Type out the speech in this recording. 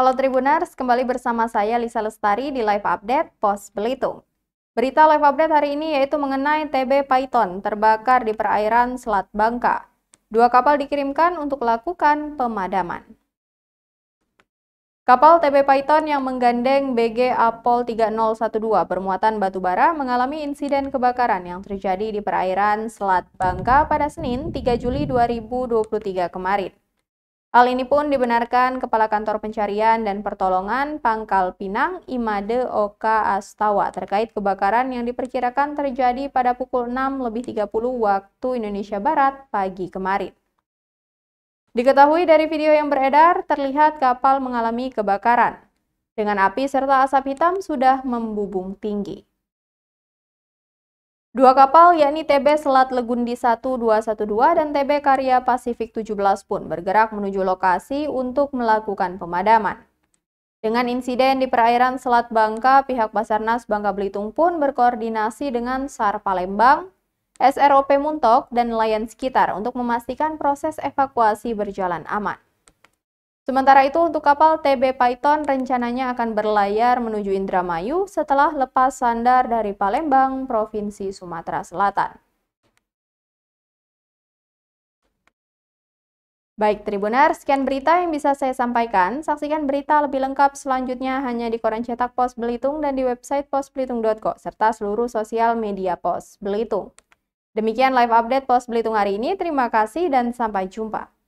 Halo Tribuners, kembali bersama saya Lisa Lestari di Live Update Pos Belitung. Berita live update hari ini yaitu mengenai TB Python terbakar di perairan Selat Bangka. Dua kapal dikirimkan untuk melakukan pemadaman. Kapal TB Python yang menggandeng BG Apol 3012 bermuatan batu bara mengalami insiden kebakaran yang terjadi di perairan Selat Bangka pada Senin 3 Juli 2023 kemarin. Hal ini pun dibenarkan Kepala Kantor Pencarian dan Pertolongan Pangkal Pinang Imade Oka Astawa terkait kebakaran yang diperkirakan terjadi pada pukul 6 lebih 30 waktu Indonesia Barat pagi kemarin. Diketahui dari video yang beredar, terlihat kapal mengalami kebakaran. Dengan api serta asap hitam sudah membubung tinggi. Dua kapal yakni TB Selat Legundi 1212 dan TB Karya Pasifik 17 pun bergerak menuju lokasi untuk melakukan pemadaman. Dengan insiden di perairan Selat Bangka, pihak Basarnas Bangka Belitung pun berkoordinasi dengan SAR Palembang, SROP Muntok, dan nelayan sekitar untuk memastikan proses evakuasi berjalan aman. Sementara itu untuk kapal TB Python rencananya akan berlayar menuju Indramayu setelah lepas sandar dari Palembang, Provinsi Sumatera Selatan. Baik Tribunar, sekian berita yang bisa saya sampaikan. Saksikan berita lebih lengkap selanjutnya hanya di koran cetak Pos Belitung dan di website posbelitung.co serta seluruh sosial media Pos Belitung. Demikian live update Pos Belitung hari ini. Terima kasih dan sampai jumpa.